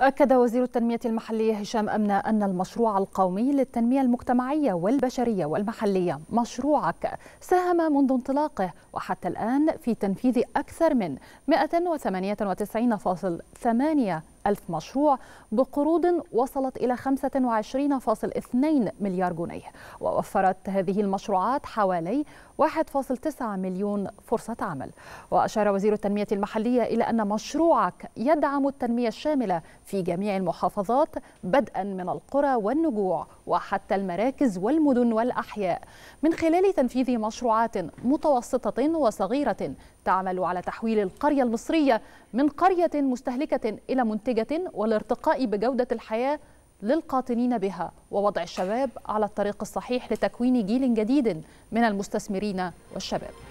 أكد وزير التنمية المحلية هشام أمنا أن المشروع القومي للتنمية المجتمعية والبشرية والمحلية مشروعك ساهم منذ انطلاقه وحتى الآن في تنفيذ أكثر من 198.8 ألف مشروع بقروض وصلت إلى 25.2 مليار جنيه ووفرت هذه المشروعات حوالي 1.9 مليون فرصة عمل وأشار وزير التنمية المحلية إلى أن مشروعك يدعم التنمية الشاملة في جميع المحافظات بدءا من القرى والنجوع وحتى المراكز والمدن والأحياء من خلال تنفيذ مشروعات متوسطة وصغيرة تعمل على تحويل القرية المصرية من قرية مستهلكة إلى منتجة منتجة والارتقاء بجودة الحياة للقاطنين بها ووضع الشباب على الطريق الصحيح لتكوين جيل جديد من المستثمرين والشباب